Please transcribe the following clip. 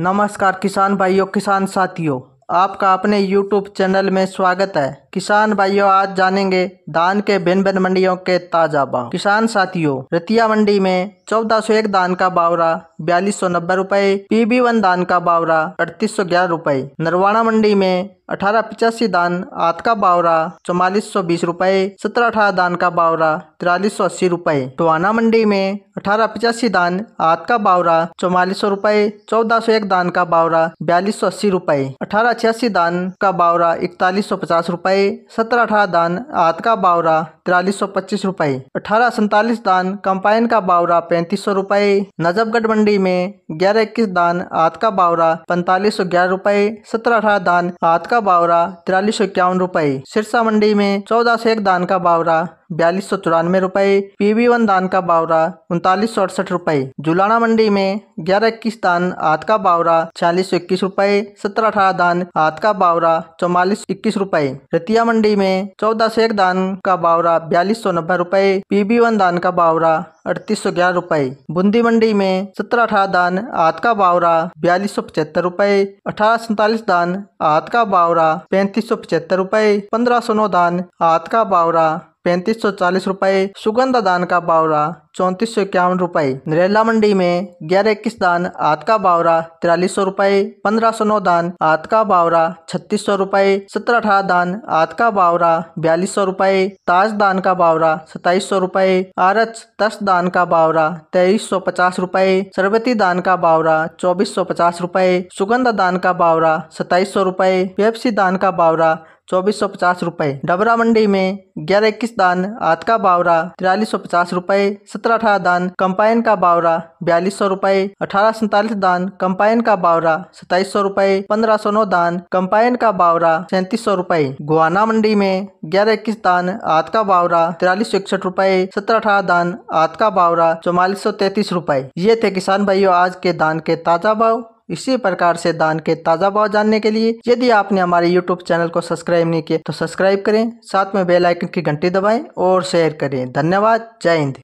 नमस्कार किसान भाइयों किसान साथियों आपका अपने यूट्यूब चैनल में स्वागत है किसान भाइयों आज जानेंगे धान के भिन्न भिन्न मंडियों के ताजा भाव किसान साथियों रतिया मंडी में चौदह सौ एक धान का बावरा बयालीस सौ नब्बे रूपए पीबी वन धान का बावरा अड़तीस सौ ग्यारह रूपए नरवाना मंडी में अठारह पिचासी दान आत का बावरा चौवालीस सौ बीस रूपए सत्रह अठारह दान का बावरा तिरालीस सौ अस्सी रूपए टोहाना मंडी में अठारह पिचासी दान आत का बावरा चौवालीस सौ रूपए चौदह सौ एक दान का बावरा बयालीस सौ अस्सी रूपए अठारह छियासी दान का बावरा इकतालीस सौ पचास रूपए रुपये सत्रह अठारह दान आत का बावरा तिरालीस सौ पच्चीस रुपये अठारह सैतालीस दान कंपाइन का बावरा पैंतीस सौ रुपये नजफगढ़ मंडी में ग्यारह इक्कीस दान आत का बावरा पैंतालीस सौ ग्यारह रुपये सत्रह अठारह दान आत का बावरा तिरालीस सौ इक्यावन रुपये सिरसा मंडी में चौदह सौ एक दान का बावरा बयालीस सौ चौरानवे रुपये पीवी वन दान का बावरा उनतालीस सौ अड़सठ रुपये जुलाना मंडी में ग्यारह इक्कीस दान आध का बावरा छियालीस सौ इक्कीस रुपये सत्रह अठारह दान आध का बावरा चौवालीस इक्कीस रुपये रतिया मंडी में चौदह सौ एक दान का बावरा बयालीस सौ नब्बे रुपये पीवी वन दान का बावरा अड़तीस सौ ग्यारह रुपये बूंदी मंडी में सत्रह अठारह दान आध का बावरा बयालीस सौ पचहत्तर रुपये अठारह सैतालीस दान आध का बावरा पैंतीस सौ पचहत्तर रुपये पंद्रह सौ नौ दान आध का बावरा पैंतीस सौ चालीस रुपये सुगंधा दान का बावरा चौंतीस सौ इक्यावन रुपये नरेला मंडी में ग्यारह इक्कीस दान आत का बावरा तिरालीस सौ रुपये पंद्रह सौ नौ दान आत का बावरा छत्तीस सौ रुपये सत्रह अठारह दान आत का बावरा बयालीस सौ रुपये ताज दान का बावरा सताइस सौ रुपये आरच दस दान का बावरा तेईस सौ पचास रुपये सरबती दान का बावरा चौबीस सौ पचास रुपये सुगंधा दान का बावरा सताइस सौ रुपये पेप्सी दान का बावरा चौबीस सौ पचास रुपये डबरा मंडी में ग्यारह इक्कीस दान आत का बावरा तिरालीस सौ पचास रुपये सत्रह अठारह दान कम्पाइन का बावरा बयालीस सौ रुपये अठारह सैंतालीस दान कम्पाइन का बावरा सताईस सौ रुपये पंद्रह सौ नौ दान कम्पाइन का बावरा सैंतीस सौ रुपये गुआना मंडी में ग्यारह इक्कीस दान आत का बावरा तिरालीस सौ इकसठ रुपये सत्रह अठारह दान आत का बावरा चौवालीस सौ तैतीस रुपये ये थे किसान भाइयों आज के दान के ताजा भाव इसी प्रकार से दान के ताज़ा भाव जानने के लिए यदि आपने हमारे यूट्यूब चैनल को सब्सक्राइब नहीं किया तो सब्सक्राइब करें साथ में बेलाइकन की घंटी दबाएं और शेयर करें धन्यवाद जय हिंद